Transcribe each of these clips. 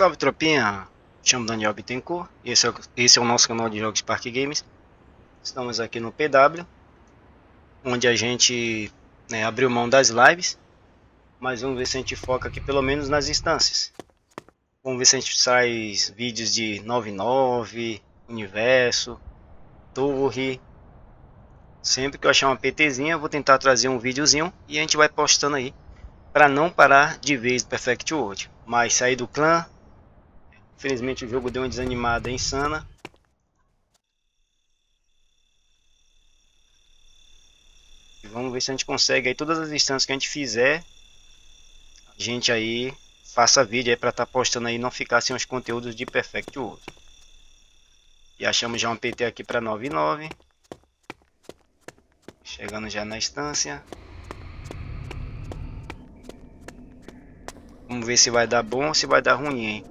Salve tropinha, chamo Daniel Bittencourt e esse é, esse é o nosso canal de jogos Park Games. Estamos aqui no PW, onde a gente né, abriu mão das lives, mas vamos ver se a gente foca aqui pelo menos nas instâncias. Vamos ver se a gente sai vídeos de 99, universo, torre. Sempre que eu achar uma PTzinha, vou tentar trazer um videozinho e a gente vai postando aí para não parar de vez do Perfect World, mas sair do clã, Infelizmente o jogo deu uma desanimada insana. vamos ver se a gente consegue aí todas as instâncias que a gente fizer. A gente aí faça vídeo aí para estar tá postando aí não ficar sem os conteúdos de Perfect World. E achamos já um PT aqui para 99. Chegando já na instância. Vamos ver se vai dar bom ou se vai dar ruim, hein?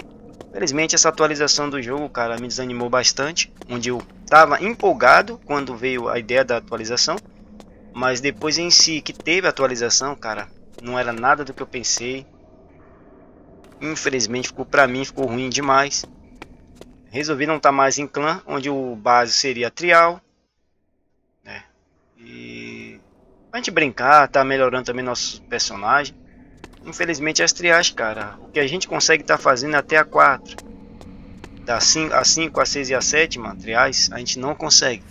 Infelizmente essa atualização do jogo, cara, me desanimou bastante. Onde eu tava empolgado quando veio a ideia da atualização. Mas depois em si que teve a atualização, cara, não era nada do que eu pensei. Infelizmente ficou pra mim, ficou ruim demais. Resolvi não estar tá mais em clã, onde o base seria trial. Né? E... Pra gente brincar, tá melhorando também nossos personagens. Infelizmente as triagens, cara. O que a gente consegue estar tá fazendo até a 4. Da 5, a 5, a 6 e a 7, mano, triagens, a gente não consegue.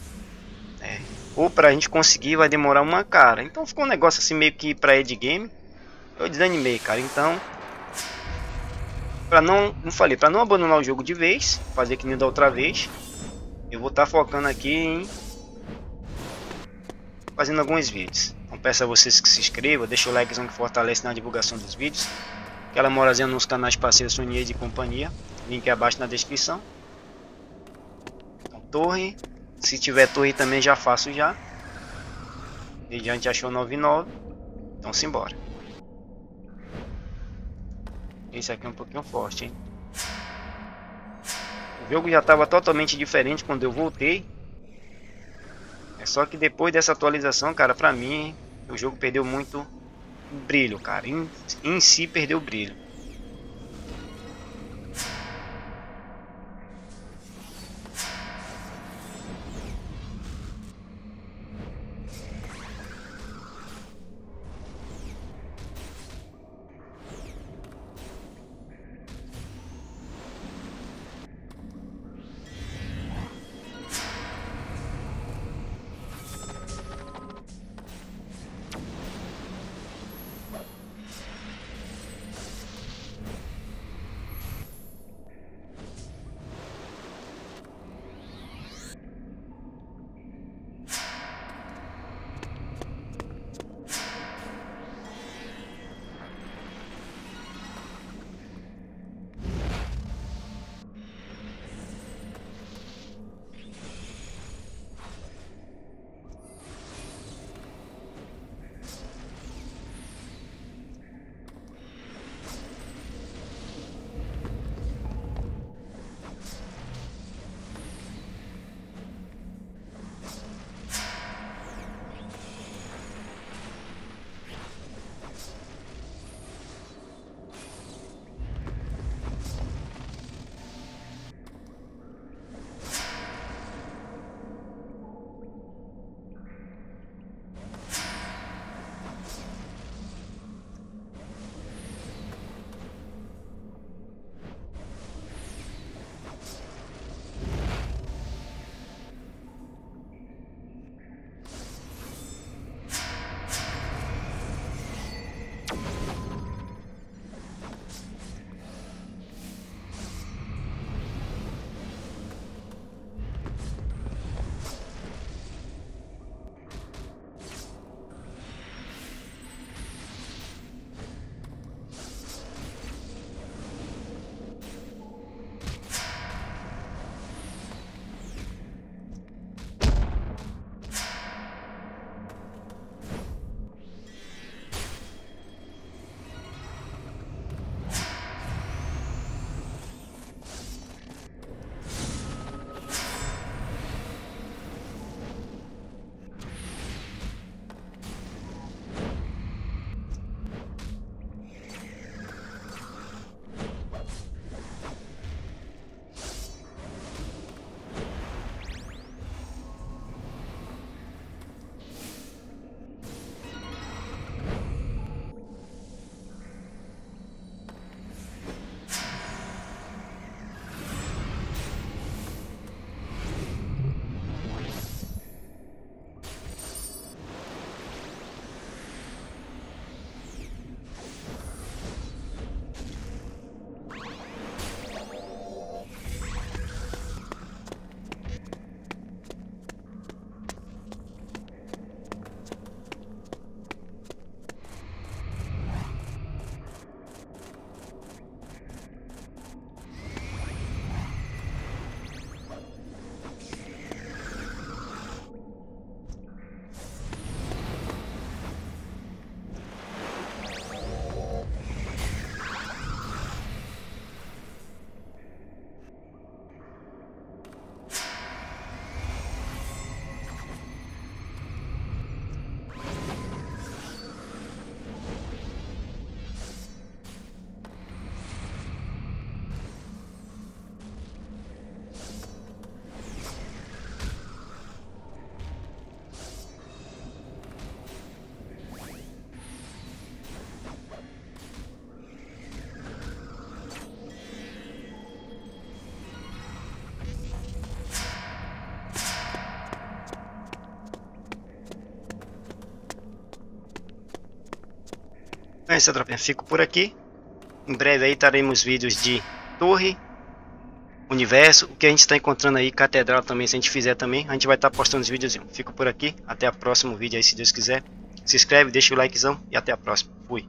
É. Ou pra gente conseguir vai demorar uma cara. Então ficou um negócio assim meio que pra Edgame. Eu desanimei, cara. Então, para não, não falei, para não abandonar o jogo de vez, fazer que nem da outra vez, eu vou estar tá focando aqui em fazendo alguns vídeos. Peço a vocês que se inscrevam, deixem o likezão que fortalece na divulgação dos vídeos. Aquela morazinha nos canais parceiros Sonyade e companhia. Link abaixo na descrição. Então, torre. Se tiver torre também já faço já. E diante achou 99. Então simbora. Esse aqui é um pouquinho forte, hein? O jogo já estava totalmente diferente quando eu voltei. É só que depois dessa atualização, cara, pra mim, o jogo perdeu muito brilho, cara. Em, em si perdeu brilho. Então é isso, tropinha. Fico por aqui. Em breve aí teremos vídeos de torre, universo, o que a gente está encontrando aí, catedral também, se a gente fizer também, a gente vai estar tá postando os vídeos. Fico por aqui, até o próximo vídeo aí, se Deus quiser. Se inscreve, deixa o likezão e até a próxima. Fui.